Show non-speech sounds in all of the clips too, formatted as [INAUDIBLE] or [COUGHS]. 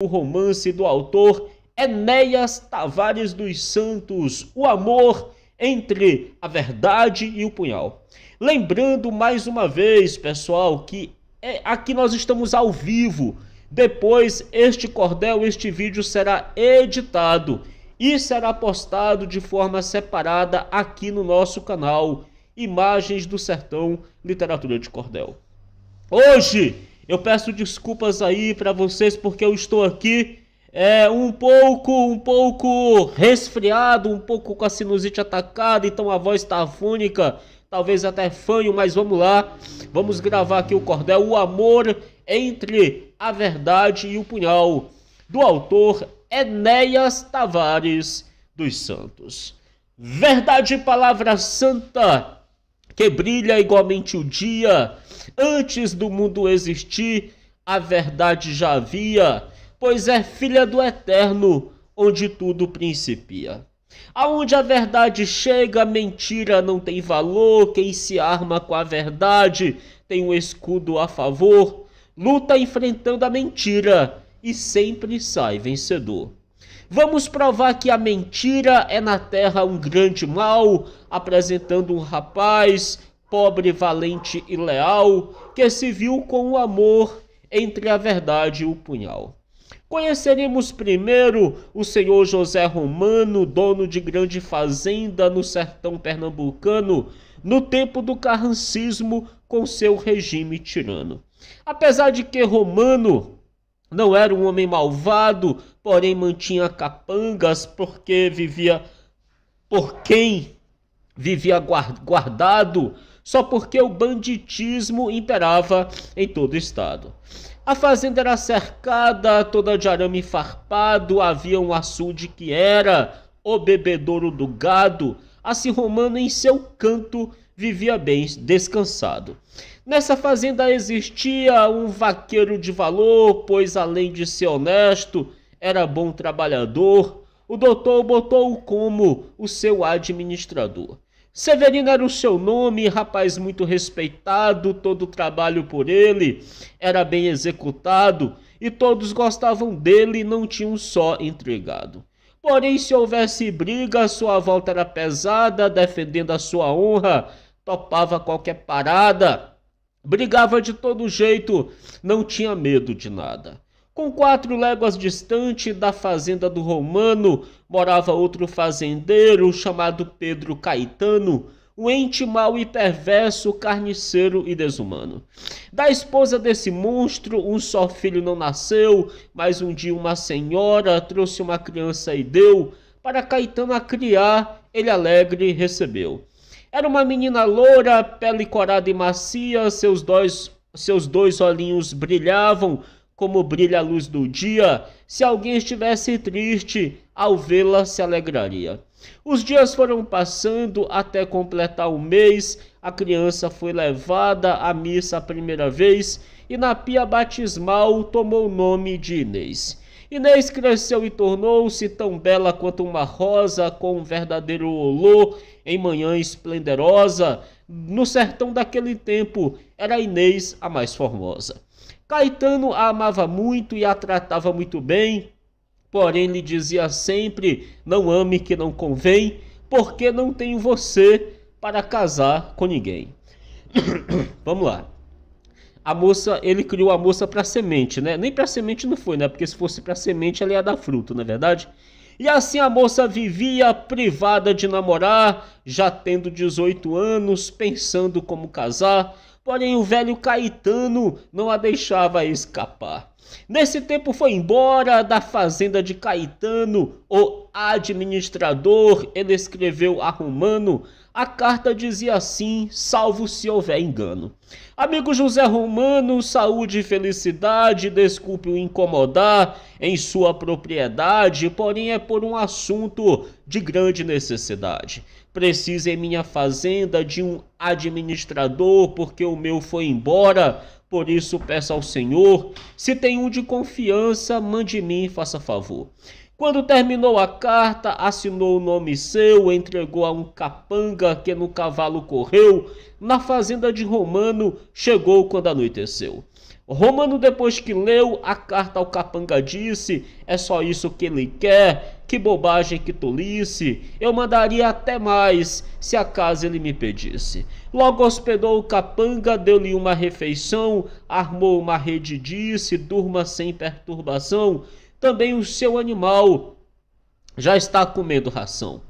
O romance do autor Enéas Tavares dos Santos, O Amor entre a Verdade e o Punhal. Lembrando mais uma vez, pessoal, que é, aqui nós estamos ao vivo. Depois, este cordel, este vídeo será editado e será postado de forma separada aqui no nosso canal Imagens do Sertão Literatura de Cordel. Hoje, eu peço desculpas aí para vocês porque eu estou aqui é, um pouco, um pouco resfriado, um pouco com a sinusite atacada, então a voz está fônica, talvez até fanho, mas vamos lá. Vamos gravar aqui o cordel O Amor entre a Verdade e o Punhal, do autor Enéas Tavares dos Santos. Verdade, palavra santa, que brilha igualmente o dia Antes do mundo existir, a verdade já havia, pois é filha do eterno, onde tudo principia. Aonde a verdade chega, a mentira não tem valor. Quem se arma com a verdade tem um escudo a favor. Luta enfrentando a mentira e sempre sai vencedor. Vamos provar que a mentira é na terra um grande mal, apresentando um rapaz pobre, valente e leal, que se viu com o amor entre a verdade e o punhal. Conheceremos primeiro o senhor José Romano, dono de grande fazenda no sertão pernambucano, no tempo do carrancismo com seu regime tirano. Apesar de que Romano não era um homem malvado, porém mantinha capangas porque vivia por quem vivia guardado só porque o banditismo imperava em todo o estado. A fazenda era cercada toda de arame farpado, havia um açude que era o bebedouro do gado, assim Romano em seu canto vivia bem descansado. Nessa fazenda existia um vaqueiro de valor, pois além de ser honesto, era bom trabalhador. O doutor botou como o seu administrador. Severino era o seu nome, rapaz muito respeitado, todo o trabalho por ele era bem executado e todos gostavam dele e não tinham só entregado. Porém, se houvesse briga, sua volta era pesada, defendendo a sua honra, topava qualquer parada, brigava de todo jeito, não tinha medo de nada. Com quatro léguas distante da fazenda do Romano, morava outro fazendeiro chamado Pedro Caetano, um ente mau e perverso, carniceiro e desumano. Da esposa desse monstro, um só filho não nasceu, mas um dia uma senhora trouxe uma criança e deu, para Caetano a criar, ele alegre recebeu. Era uma menina loura, pele corada e macia, seus dois, seus dois olhinhos brilhavam, como brilha a luz do dia, se alguém estivesse triste, ao vê-la se alegraria. Os dias foram passando até completar o mês, a criança foi levada à missa a primeira vez e na pia batismal tomou o nome de Inês. Inês cresceu e tornou-se tão bela quanto uma rosa com um verdadeiro olor em manhã esplendorosa. No sertão daquele tempo, era Inês a mais formosa. Caetano a amava muito e a tratava muito bem, porém lhe dizia sempre: Não ame que não convém, porque não tenho você para casar com ninguém. [COUGHS] Vamos lá. A moça, ele criou a moça para semente, né? Nem para semente não foi, né? Porque se fosse para semente, ela ia dar fruto, não é verdade? E assim a moça vivia privada de namorar, já tendo 18 anos, pensando como casar, porém o velho Caetano não a deixava escapar. Nesse tempo foi embora da fazenda de Caetano, o administrador, ele escreveu a Romano. A carta dizia assim: salvo se houver engano. Amigo José Romano, saúde e felicidade, desculpe o incomodar em sua propriedade, porém é por um assunto de grande necessidade. Preciso em minha fazenda de um administrador, porque o meu foi embora. Por isso peço ao Senhor, se tem um de confiança, mande mim faça favor. Quando terminou a carta, assinou o nome seu, entregou a um capanga que no cavalo correu, na fazenda de Romano, chegou quando anoiteceu. Romano, depois que leu a carta ao capanga, disse: é só isso que ele quer, que bobagem, que tolice. Eu mandaria até mais se acaso ele me pedisse. Logo hospedou o capanga, deu-lhe uma refeição, armou uma rede, disse: durma sem perturbação. Também o seu animal já está comendo ração.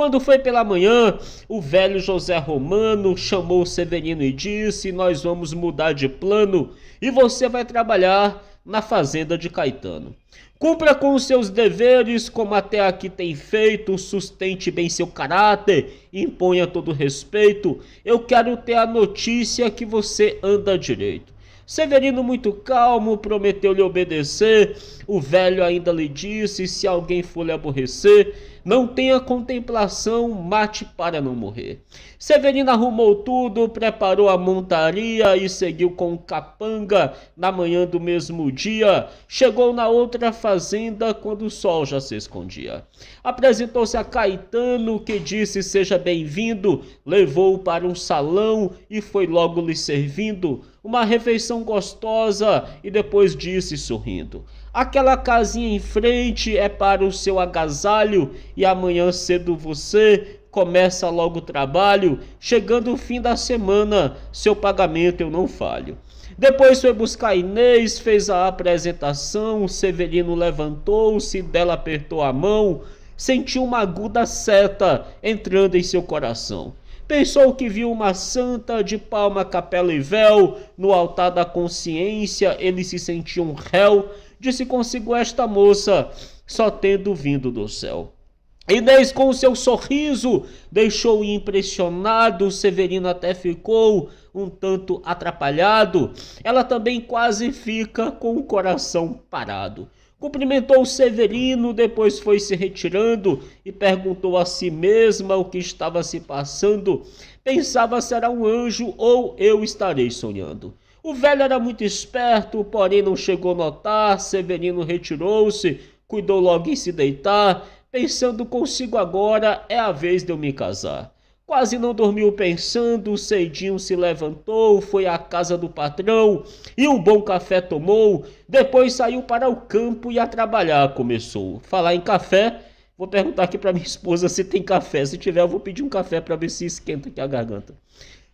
Quando foi pela manhã, o velho José Romano chamou Severino e disse: Nós vamos mudar de plano e você vai trabalhar na fazenda de Caetano. Cumpra com os seus deveres, como até aqui tem feito, sustente bem seu caráter, imponha todo respeito. Eu quero ter a notícia que você anda direito. Severino, muito calmo, prometeu lhe obedecer. O velho ainda lhe disse: se alguém for lhe aborrecer, não tenha contemplação, mate para não morrer. Severino arrumou tudo, preparou a montaria e seguiu com o capanga na manhã do mesmo dia. Chegou na outra fazenda quando o sol já se escondia. Apresentou-se a Caetano, que disse: Seja bem-vindo, levou-o para um salão e foi logo lhe servindo uma refeição gostosa e depois disse sorrindo: Aquela casinha em frente é para o seu agasalho e amanhã cedo você começa logo o trabalho, chegando o fim da semana, seu pagamento eu não falho. Depois foi buscar Inês, fez a apresentação, Severino levantou-se, dela apertou a mão, sentiu uma aguda seta entrando em seu coração. Pensou que viu uma santa de palma, capela e véu, no altar da consciência ele se sentiu um réu, disse consigo esta moça, só tendo vindo do céu. Inês, com seu sorriso, deixou impressionado, Severino até ficou um tanto atrapalhado, ela também quase fica com o coração parado. Cumprimentou Severino, depois foi se retirando e perguntou a si mesma o que estava se passando. Pensava será um anjo ou eu estarei sonhando. O velho era muito esperto, porém não chegou a notar. Severino retirou-se, cuidou logo em se deitar, pensando consigo agora é a vez de eu me casar. Quase não dormiu pensando, cedinho se levantou, foi à casa do patrão e um bom café tomou. Depois saiu para o campo e a trabalhar começou. Falar em café, vou perguntar aqui para minha esposa se tem café. Se tiver, eu vou pedir um café para ver se esquenta aqui a garganta.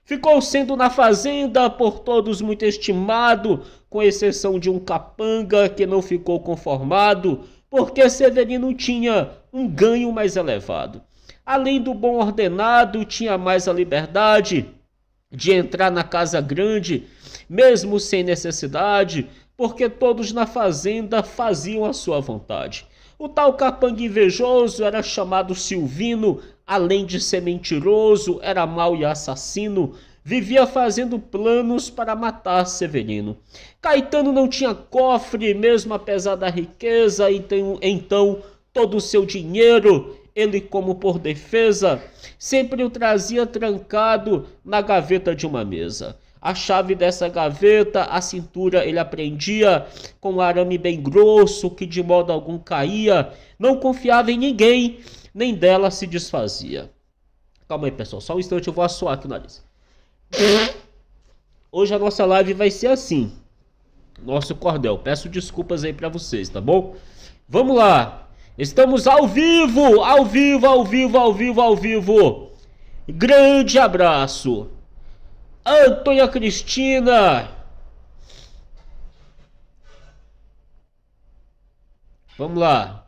Ficou sendo na fazenda por todos muito estimado, com exceção de um capanga que não ficou conformado, porque Severino tinha um ganho mais elevado. Além do bom ordenado, tinha mais a liberdade de entrar na casa grande, mesmo sem necessidade, porque todos na fazenda faziam a sua vontade. O tal capanga invejoso era chamado Silvino, além de ser mentiroso, era mau e assassino, vivia fazendo planos para matar Severino. Caetano não tinha cofre, mesmo apesar da riqueza, então, então todo o seu dinheiro ele, como por defesa, sempre o trazia trancado na gaveta de uma mesa. A chave dessa gaveta, a cintura ele aprendia com um arame bem grosso que de modo algum caía, não confiava em ninguém, nem dela se desfazia. Calma aí, pessoal, só um instante eu vou assoar aqui o nariz. Hoje a nossa live vai ser assim. Nosso cordel, peço desculpas aí para vocês, tá bom? Vamos lá. Estamos ao vivo, ao vivo, ao vivo, ao vivo, ao vivo. Grande abraço. Antônia Cristina. Vamos lá.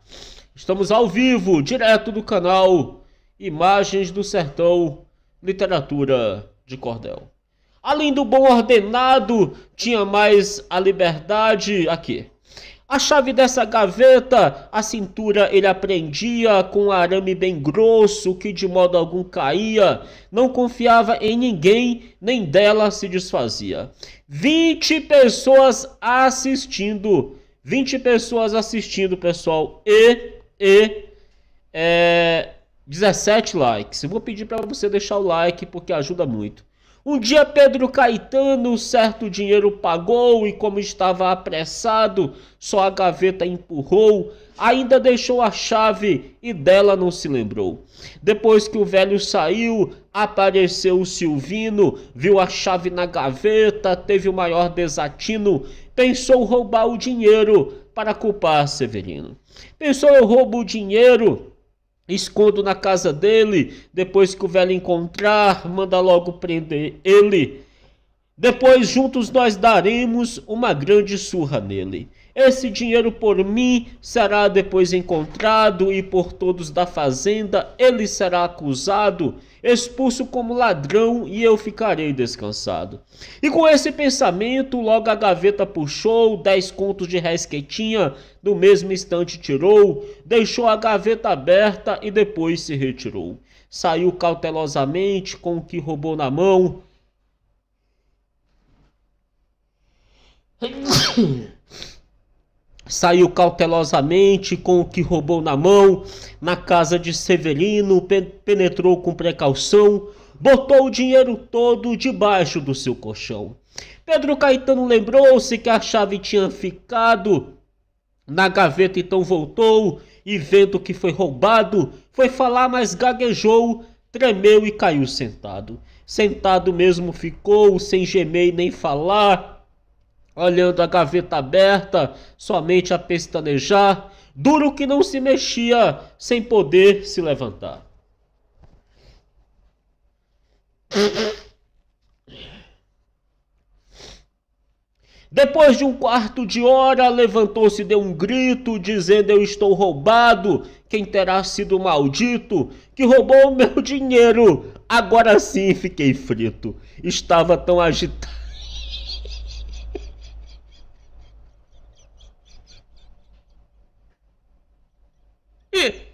Estamos ao vivo, direto do canal Imagens do Sertão Literatura de Cordel. Além do bom ordenado, tinha mais a liberdade aqui. A chave dessa gaveta, a cintura ele aprendia com um arame bem grosso que de modo algum caía. Não confiava em ninguém, nem dela se desfazia. 20 pessoas assistindo. 20 pessoas assistindo, pessoal. E, e, é, 17 likes. Eu vou pedir para você deixar o like porque ajuda muito. Um dia Pedro Caetano certo dinheiro pagou e como estava apressado, só a gaveta empurrou, ainda deixou a chave e dela não se lembrou. Depois que o velho saiu, apareceu o Silvino, viu a chave na gaveta, teve o maior desatino, pensou roubar o dinheiro para culpar Severino. Pensou eu roubo o dinheiro Escondo na casa dele. Depois que o velho encontrar, manda logo prender ele. Depois juntos nós daremos uma grande surra nele. Esse dinheiro por mim será depois encontrado e por todos da fazenda ele será acusado expulso como ladrão e eu ficarei descansado. E com esse pensamento, logo a gaveta puxou, dez contos de réis que tinha, no mesmo instante tirou, deixou a gaveta aberta e depois se retirou. Saiu cautelosamente com o que roubou na mão. [COUGHS] saiu cautelosamente com o que roubou na mão, na casa de Severino, penetrou com precaução, botou o dinheiro todo debaixo do seu colchão. Pedro Caetano lembrou-se que a chave tinha ficado na gaveta, então voltou e, vendo que foi roubado, foi falar, mas gaguejou, tremeu e caiu sentado. Sentado mesmo ficou, sem gemer nem falar olhando a gaveta aberta, somente a pestanejar, duro que não se mexia, sem poder se levantar. Depois de um quarto de hora, levantou-se deu um grito, dizendo: Eu estou roubado. Quem terá sido o maldito que roubou o meu [LAUGHS] dinheiro? Agora sim fiquei frito. Estava tão agitado quê?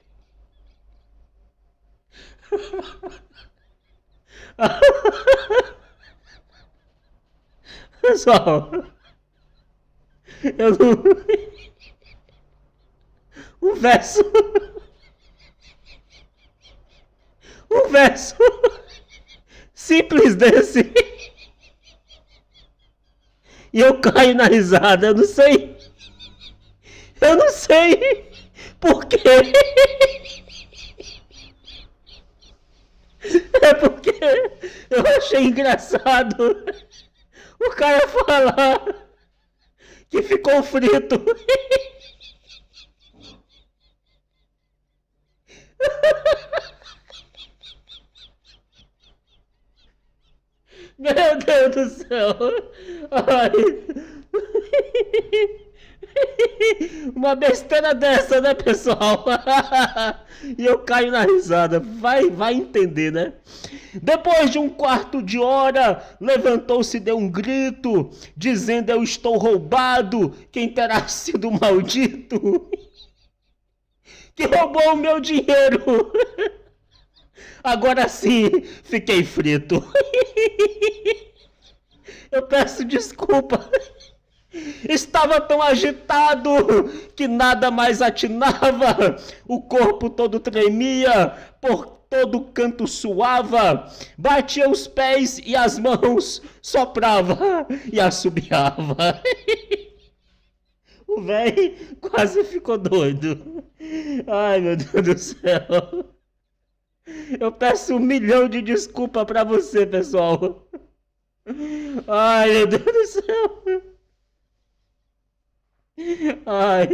Pessoal, eu não. O verso. O verso simples desse. E eu caio na risada, eu não sei. Eu não sei. Porque. É porque eu achei engraçado o cara falar que ficou frito. Meu Deus do céu! Ai. Uma besteira dessa, né, pessoal? [LAUGHS] e eu caio na risada. Vai, vai entender, né? Depois de um quarto de hora, levantou-se e deu um grito, dizendo: Eu estou roubado. Quem terá [LAUGHS] sido maldito? que roubou o meu dinheiro. [LAUGHS] Agora sim, fiquei frito. Eu peço desculpa. Estava tão agitado que nada mais atinava, o corpo todo tremia, por todo canto suava, batia os pés e as mãos, soprava e assobiava. [LAUGHS] o velho quase ficou doido. Ai, meu Deus do céu. Eu peço um milhão de desculpa para você, pessoal. Ai, meu Deus do céu. Ai,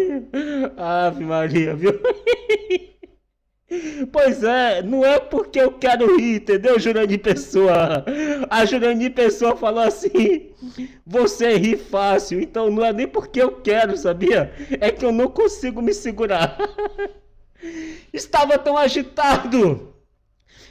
Ave Maria, viu? Pois é, não é porque eu quero rir, entendeu, Jurani Pessoa? A Jurani Pessoa falou assim: você ri fácil, então não é nem porque eu quero, sabia? É que eu não consigo me segurar. Estava tão agitado.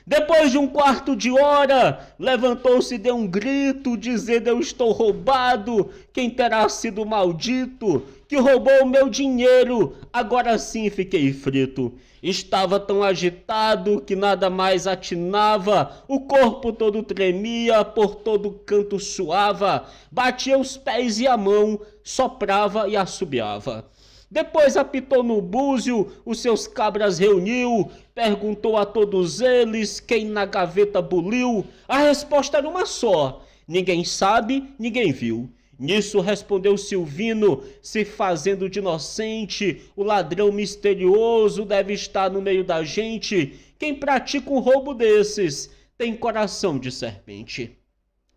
Depois de um quarto de hora, levantou-se e deu um grito, dizendo: Eu estou roubado, quem terá sido maldito? que roubou o meu dinheiro. Agora sim fiquei frito. Estava tão agitado que nada mais atinava, o corpo todo tremia, por todo canto suava, batia os pés e a mão, soprava e assobiava. Depois apitou no búzio, os seus cabras reuniu, perguntou a todos eles quem na gaveta buliu. A resposta era uma só: ninguém sabe, ninguém viu. Nisso respondeu Silvino, se fazendo de inocente. O ladrão misterioso deve estar no meio da gente. Quem pratica um roubo desses tem coração de serpente.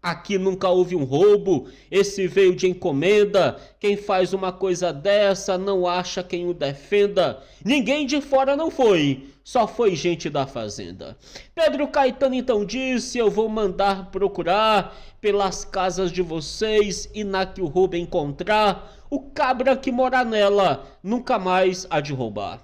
Aqui nunca houve um roubo, esse veio de encomenda. Quem faz uma coisa dessa não acha quem o defenda. Ninguém de fora não foi, só foi gente da fazenda. Pedro Caetano então disse: Eu vou mandar procurar pelas casas de vocês e na que o roubo encontrar, o cabra que mora nela nunca mais há de roubar.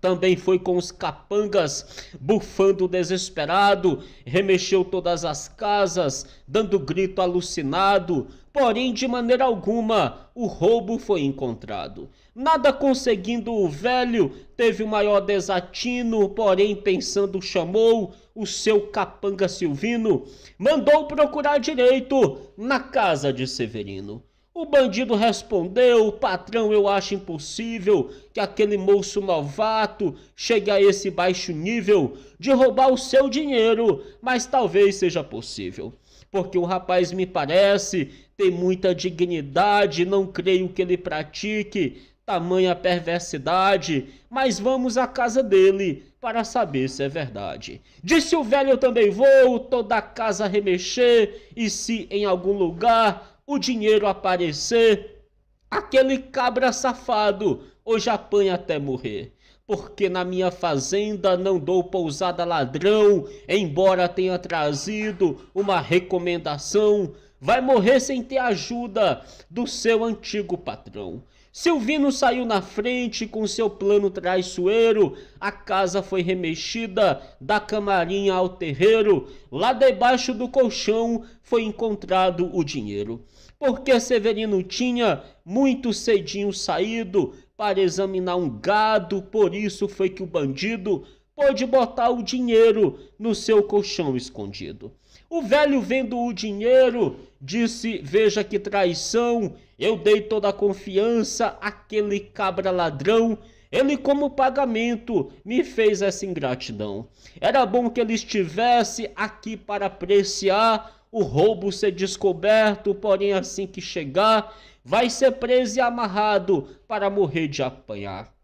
Também foi com os capangas, bufando desesperado, remexeu todas as casas, dando grito alucinado, porém de maneira alguma o roubo foi encontrado. Nada conseguindo o velho, teve o maior desatino, porém pensando chamou o seu capanga Silvino, mandou procurar direito na casa de Severino. O bandido respondeu: Patrão, eu acho impossível que aquele moço novato chegue a esse baixo nível de roubar o seu dinheiro, mas talvez seja possível. Porque o rapaz me parece tem muita dignidade, não creio que ele pratique tamanha perversidade, mas vamos à casa dele para saber se é verdade. Disse o velho: Eu também vou, toda a casa remexer, e se em algum lugar o dinheiro aparecer, aquele cabra safado hoje apanha até morrer. Porque na minha fazenda não dou pousada ladrão, embora tenha trazido uma recomendação, vai morrer sem ter ajuda do seu antigo patrão. Silvino saiu na frente com seu plano traiçoeiro. A casa foi remexida da camarinha ao terreiro. Lá debaixo do colchão foi encontrado o dinheiro. Porque Severino tinha muito cedinho saído para examinar um gado, por isso foi que o bandido pôde botar o dinheiro no seu colchão escondido. O velho, vendo o dinheiro, disse: Veja que traição! Eu dei toda a confiança àquele cabra ladrão. Ele, como pagamento, me fez essa ingratidão. Era bom que ele estivesse aqui para apreciar o roubo ser descoberto, porém, assim que chegar, vai ser preso e amarrado para morrer de apanhar.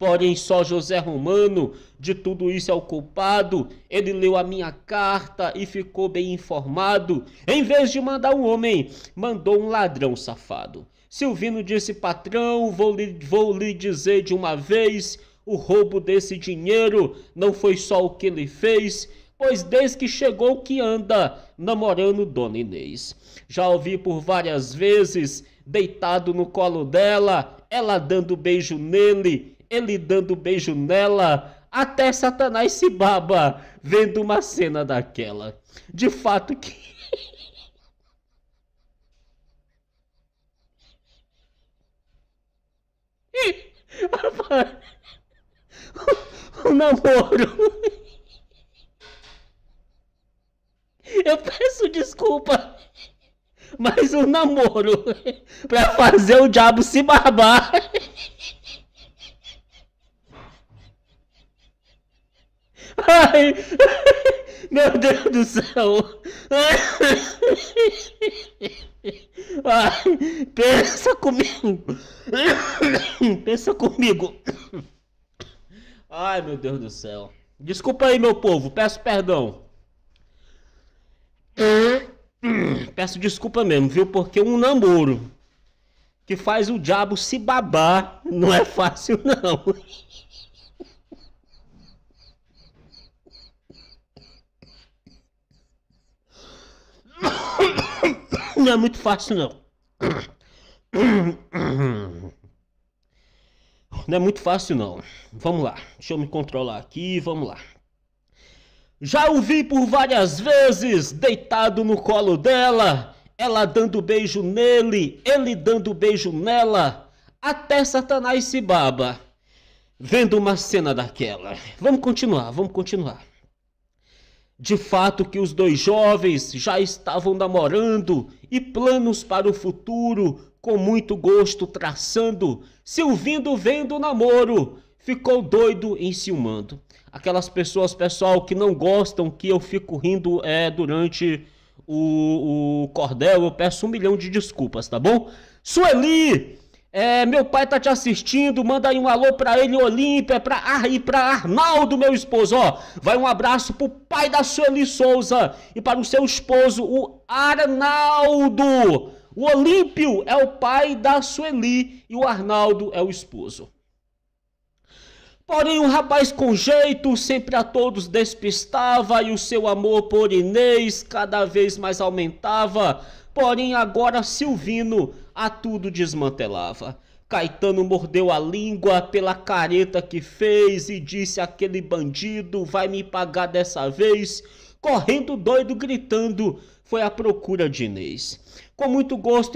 Porém, só José Romano de tudo isso é o culpado. Ele leu a minha carta e ficou bem informado. Em vez de mandar um homem, mandou um ladrão safado. Silvino disse: Patrão, vou lhe, vou lhe dizer de uma vez: o roubo desse dinheiro não foi só o que ele fez pois desde que chegou que anda namorando Dona Inês. Já ouvi por várias vezes, deitado no colo dela, ela dando beijo nele, ele dando beijo nela, até Satanás se baba vendo uma cena daquela. De fato que. [LAUGHS] [LAUGHS] o namoro. Eu peço desculpa, mas o namoro [LAUGHS] para fazer o diabo se babar. [LAUGHS] Meu Deus do céu! Ai, pensa comigo! Pensa comigo! Ai, meu Deus do céu! Desculpa aí, meu povo, peço perdão. Peço desculpa mesmo, viu? Porque um namoro que faz o diabo se babar não é fácil, não. Não é muito fácil, não. Não é muito fácil, não. Vamos lá. Deixa eu me controlar aqui. Vamos lá. Já o vi por várias vezes, deitado no colo dela, ela dando beijo nele, ele dando beijo nela, até Satanás se baba, vendo uma cena daquela. Vamos continuar, vamos continuar. De fato que os dois jovens já estavam namorando e planos para o futuro, com muito gosto traçando, Silvindo vendo o namoro, ficou doido enciumando. Aquelas pessoas, pessoal, que não gostam que eu fico rindo é, durante o, o cordel, eu peço um milhão de desculpas, tá bom? Sueli! É, meu pai tá te assistindo, manda aí um alô pra ele, Olímpia, pra, Ar e pra Arnaldo, meu esposo, ó. Vai um abraço pro pai da Sueli Souza e para o seu esposo, o Arnaldo. O Olímpio é o pai da Sueli e o Arnaldo é o esposo. Porém, um rapaz com jeito sempre a todos despistava e o seu amor por Inês cada vez mais aumentava. Porém, agora Silvino a tudo desmantelava. Caetano mordeu a língua pela careta que fez e disse: Aquele bandido vai me pagar dessa vez. Correndo doido, gritando, foi à procura de Inês. Com muito gosto,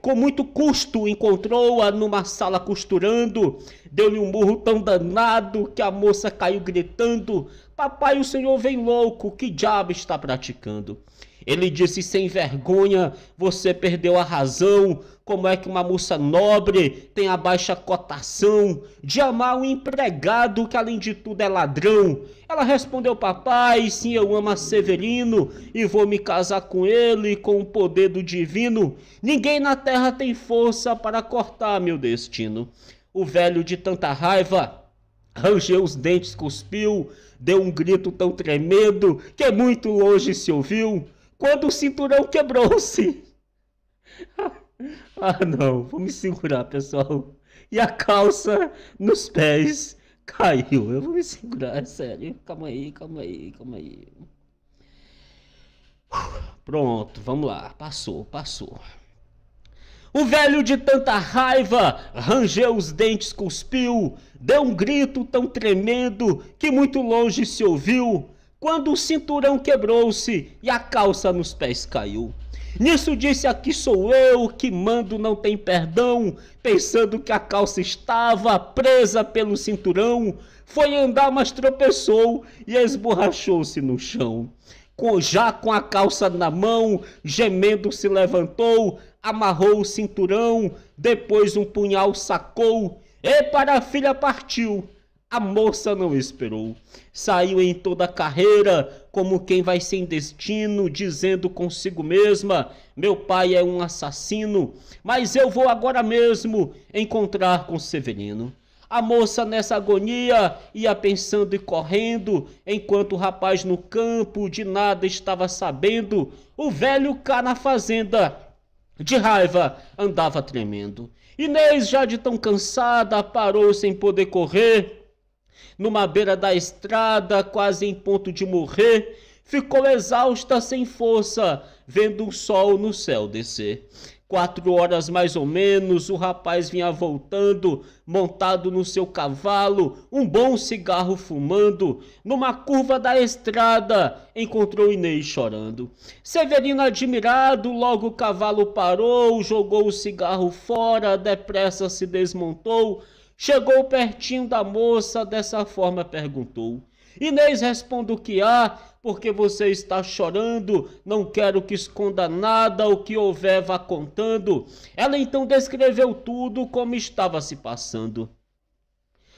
com muito custo, encontrou-a numa sala costurando. Deu-lhe um murro tão danado que a moça caiu gritando: Papai, o senhor vem louco, que diabo está praticando? Ele disse: sem vergonha, você perdeu a razão. Como é que uma moça nobre tem a baixa cotação de amar um empregado que, além de tudo, é ladrão? Ela respondeu: Papai, sim, eu amo a Severino e vou me casar com ele com o poder do divino. Ninguém na terra tem força para cortar meu destino. O velho, de tanta raiva, rangeu os dentes, cuspiu, deu um grito tão tremendo que muito longe se ouviu quando o cinturão quebrou-se. [LAUGHS] Ah, não, vou me segurar, pessoal. E a calça nos pés caiu. Eu vou me segurar, sério. Calma aí, calma aí, calma aí. Pronto, vamos lá. Passou, passou. O velho de tanta raiva rangeu os dentes, cuspiu, deu um grito tão tremendo que muito longe se ouviu quando o cinturão quebrou-se e a calça nos pés caiu. Nisso disse: Aqui sou eu que mando, não tem perdão. Pensando que a calça estava presa pelo cinturão, foi andar, mas tropeçou e esborrachou-se no chão. Com, já com a calça na mão, gemendo se levantou, amarrou o cinturão, depois um punhal sacou e para a filha partiu. A moça não esperou. Saiu em toda a carreira, como quem vai sem destino, dizendo consigo mesma: Meu pai é um assassino, mas eu vou agora mesmo encontrar com Severino. A moça nessa agonia ia pensando e correndo, enquanto o rapaz no campo de nada estava sabendo. O velho cá na fazenda, de raiva, andava tremendo. Inês, já de tão cansada, parou sem poder correr numa beira da estrada, quase em ponto de morrer, ficou exausta sem força, vendo o sol no céu descer. Quatro horas mais ou menos, o rapaz vinha voltando, montado no seu cavalo, um bom cigarro fumando. Numa curva da estrada, encontrou Inês chorando. Severino, admirado, logo o cavalo parou, jogou o cigarro fora, depressa se desmontou Chegou pertinho da moça, dessa forma perguntou. Inês responde o que há, porque você está chorando, não quero que esconda nada, o que houver vá contando. Ela então descreveu tudo como estava se passando.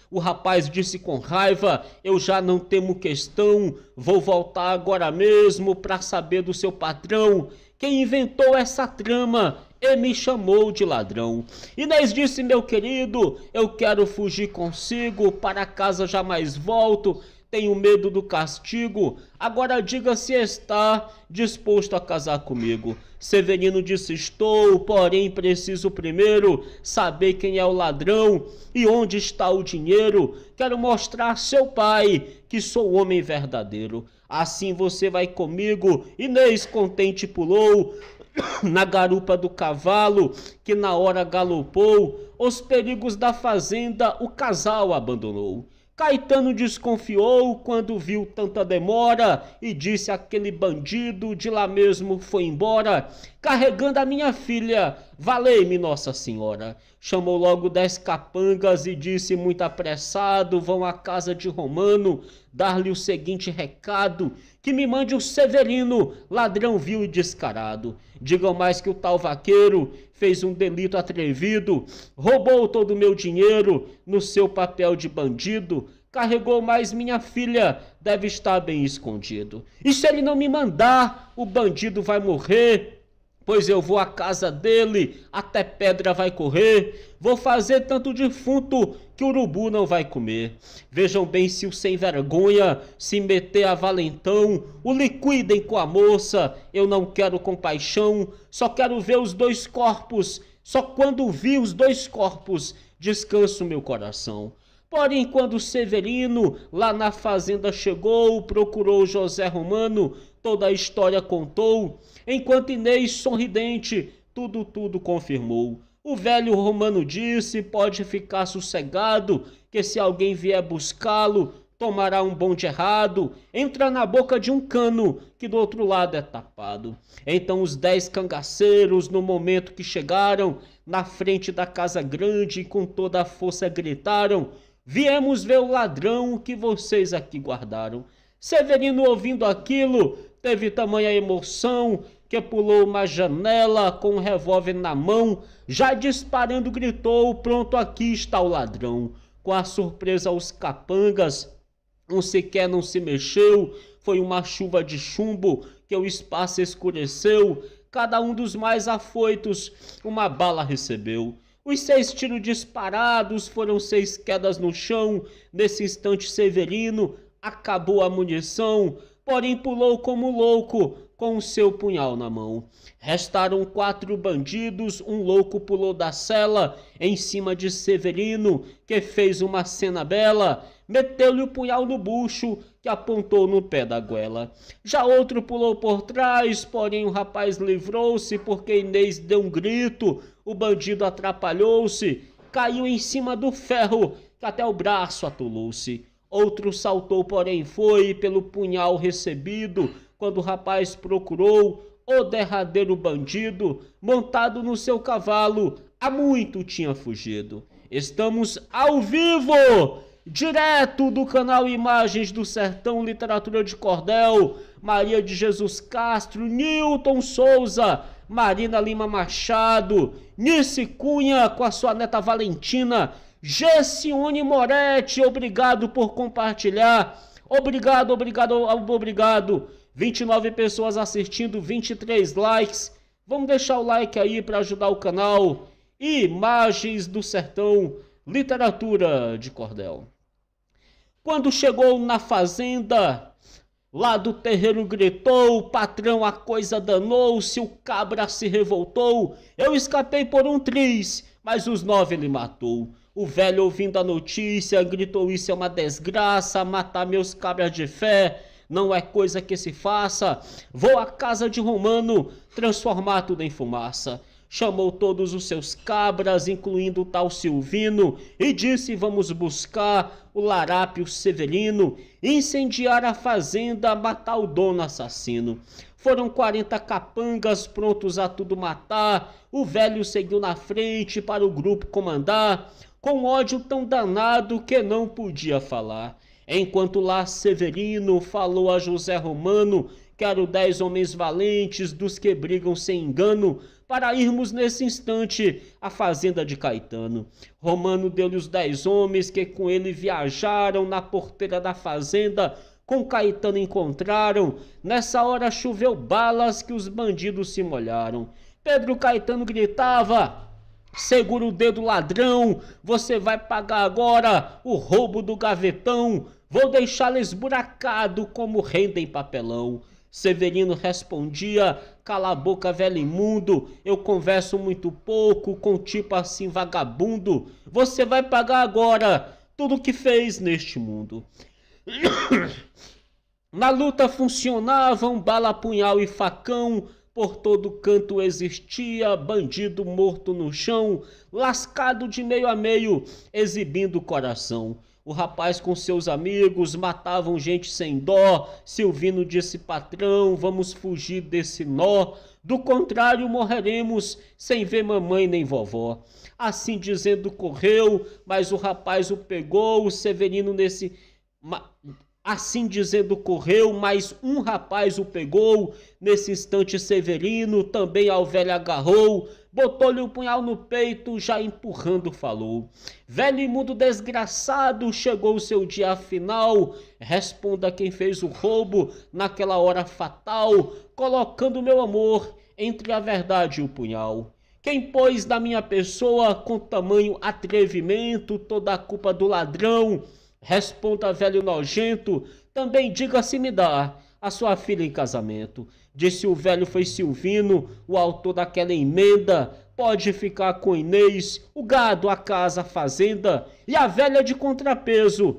O rapaz disse com raiva: Eu já não temo questão, vou voltar agora mesmo para saber do seu patrão. Quem inventou essa trama? e me chamou de ladrão. Inês disse: Meu querido, eu quero fugir consigo, para casa jamais volto. Tenho medo do castigo. Agora diga se está disposto a casar comigo. Severino disse: Estou, porém preciso primeiro saber quem é o ladrão e onde está o dinheiro. Quero mostrar a seu pai que sou homem verdadeiro. Assim você vai comigo. Inês contente pulou [COUGHS] na garupa do cavalo que na hora galopou, os perigos da fazenda o casal abandonou. Caetano desconfiou quando viu tanta demora e disse aquele bandido de lá mesmo foi embora, carregando a minha filha. Valei-me, Nossa Senhora. Chamou logo dez capangas e disse muito apressado: vão à casa de Romano, dar-lhe o seguinte recado: que me mande o Severino, ladrão vil e descarado. Digam mais que o tal vaqueiro fez um delito atrevido, roubou todo o meu dinheiro no seu papel de bandido, carregou mais minha filha, deve estar bem escondido. E se ele não me mandar, o bandido vai morrer, pois eu vou à casa dele, até pedra vai correr, vou fazer tanto defunto que o urubu não vai comer. Vejam bem se o sem vergonha se meter a valentão, o liquidem com a moça, eu não quero compaixão, só quero ver os dois corpos, só quando vi os dois corpos, descanso meu coração. Porém, quando Severino, lá na fazenda, chegou, procurou José Romano, toda a história contou. Enquanto Inês, sorridente, tudo, tudo confirmou. O velho romano disse: pode ficar sossegado, que se alguém vier buscá-lo, tomará um bonde errado, entra na boca de um cano que do outro lado é tapado. Então os dez cangaceiros, no momento que chegaram, na frente da casa grande, com toda a força gritaram: Viemos ver o ladrão que vocês aqui guardaram. Severino, ouvindo aquilo, teve tamanha emoção que pulou uma janela com um revólver na mão, já disparando, gritou: Pronto, aqui está o ladrão. Com a surpresa, os capangas, um sequer não se mexeu, foi uma chuva de chumbo que o espaço escureceu. Cada um dos mais afoitos uma bala recebeu. Os seis tiros disparados foram seis quedas no chão. Nesse instante, Severino acabou a munição, porém pulou como louco com o seu punhal na mão. Restaram quatro bandidos, um louco pulou da cela em cima de Severino, que fez uma cena bela meteu-lhe o punhal no bucho, que apontou no pé da goela. Já outro pulou por trás, porém o rapaz livrou-se porque Inês deu um grito, o bandido atrapalhou-se, caiu em cima do ferro, que até o braço atolou-se. Outro saltou, porém foi pelo punhal recebido, quando o rapaz procurou o derradeiro bandido, montado no seu cavalo, há muito tinha fugido. Estamos ao vivo! direto do canal Imagens do Sertão Literatura de Cordel, Maria de Jesus Castro, Newton Souza, Marina Lima Machado, Nice Cunha com a sua neta Valentina, Gessione Moretti, obrigado por compartilhar. Obrigado, obrigado, obrigado. 29 pessoas assistindo, 23 likes. Vamos deixar o like aí para ajudar o canal. Imagens do Sertão, literatura de cordel. Quando chegou na fazenda, lá do terreiro gritou, o patrão a coisa danou-se, o cabra se revoltou. Eu escapei por um triz, mas os nove ele matou. O velho, ouvindo a notícia, gritou: Isso é uma desgraça, matar meus cabras de fé não é coisa que se faça. Vou à casa de Romano transformar tudo em fumaça chamou todos os seus cabras, incluindo o tal Silvino, e disse: Vamos buscar o larápio Severino, incendiar a fazenda, matar o dono assassino. Foram 40 capangas prontos a tudo matar. O velho seguiu na frente para o grupo comandar, com ódio tão danado que não podia falar. Enquanto lá Severino falou a José Romano, quero dez homens valentes dos que brigam sem engano, para irmos nesse instante à fazenda de Caetano. Romano deu-lhe os dez homens que com ele viajaram na porteira da fazenda. Com Caetano encontraram. Nessa hora choveu balas que os bandidos se molharam. Pedro Caetano gritava: Segura o dedo, ladrão! Você vai pagar agora o roubo do gavetão! Vou deixá-lo esburacado como renda em papelão. Severino respondia: Cala a boca, velho imundo. Eu converso muito pouco com tipo assim vagabundo. Você vai pagar agora tudo que fez neste mundo. [COUGHS] Na luta funcionavam bala, punhal e facão. Por todo canto existia bandido morto no chão, lascado de meio a meio, exibindo o coração. O rapaz com seus amigos matavam gente sem dó. Silvino disse: patrão, vamos fugir desse nó. Do contrário, morreremos sem ver mamãe nem vovó. Assim dizendo, correu, mas o rapaz o pegou. O Severino, nesse. Assim dizendo, correu, mas um rapaz o pegou. Nesse instante, Severino também ao velho agarrou botou-lhe o um punhal no peito, já empurrando falou. Velho imundo desgraçado, chegou o seu dia final, responda quem fez o roubo naquela hora fatal, colocando meu amor entre a verdade e o punhal. Quem pôs da minha pessoa com tamanho atrevimento toda a culpa do ladrão? Responda, velho nojento, também diga se me dá a sua filha em casamento disse o velho foi Silvino, o autor daquela emenda. Pode ficar com Inês, o gado, a casa, a fazenda e a velha de contrapeso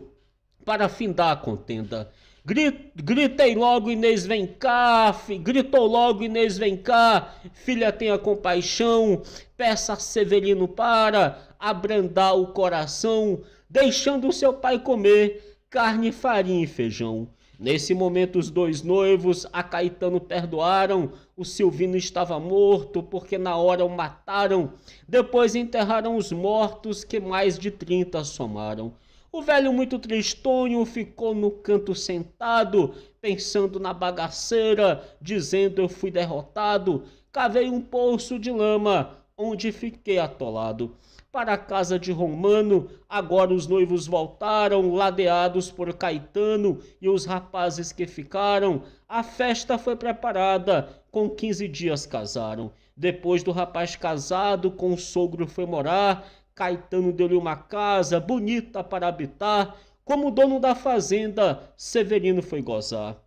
para findar a contenda. Gritei logo, Inês, vem cá. Gritou logo, Inês, vem cá. Filha, tenha compaixão. Peça a Severino para abrandar o coração, deixando o seu pai comer carne, farinha e feijão. Nesse momento, os dois noivos a Caetano perdoaram. O Silvino estava morto porque na hora o mataram. Depois enterraram os mortos que mais de 30 somaram. O velho muito tristonho ficou no canto sentado, pensando na bagaceira, dizendo eu fui derrotado. Cavei um poço de lama onde fiquei atolado para a casa de Romano. Agora os noivos voltaram, ladeados por Caetano e os rapazes que ficaram. A festa foi preparada, com 15 dias casaram. Depois do rapaz casado, com o sogro foi morar. Caetano deu-lhe uma casa bonita para habitar. Como dono da fazenda, Severino foi gozar.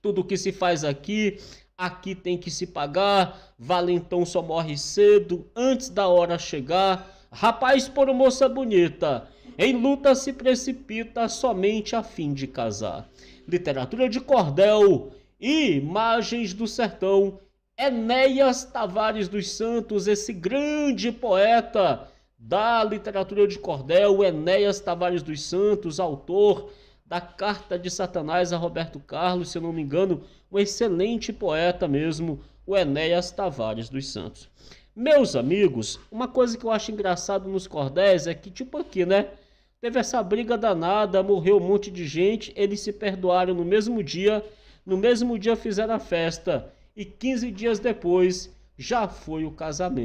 Tudo que se faz aqui aqui tem que se pagar, Valentão só morre cedo, antes da hora chegar. Rapaz por moça bonita, em luta se precipita somente a fim de casar. Literatura de cordel e imagens do sertão. Enéas Tavares dos Santos, esse grande poeta da literatura de cordel, Enéas Tavares dos Santos, autor da Carta de Satanás a Roberto Carlos, se eu não me engano, um excelente poeta mesmo, o Enéas Tavares dos Santos. Meus amigos, uma coisa que eu acho engraçado nos cordéis é que, tipo aqui, né? Teve essa briga danada, morreu um monte de gente, eles se perdoaram no mesmo dia, no mesmo dia fizeram a festa e 15 dias depois já foi o casamento.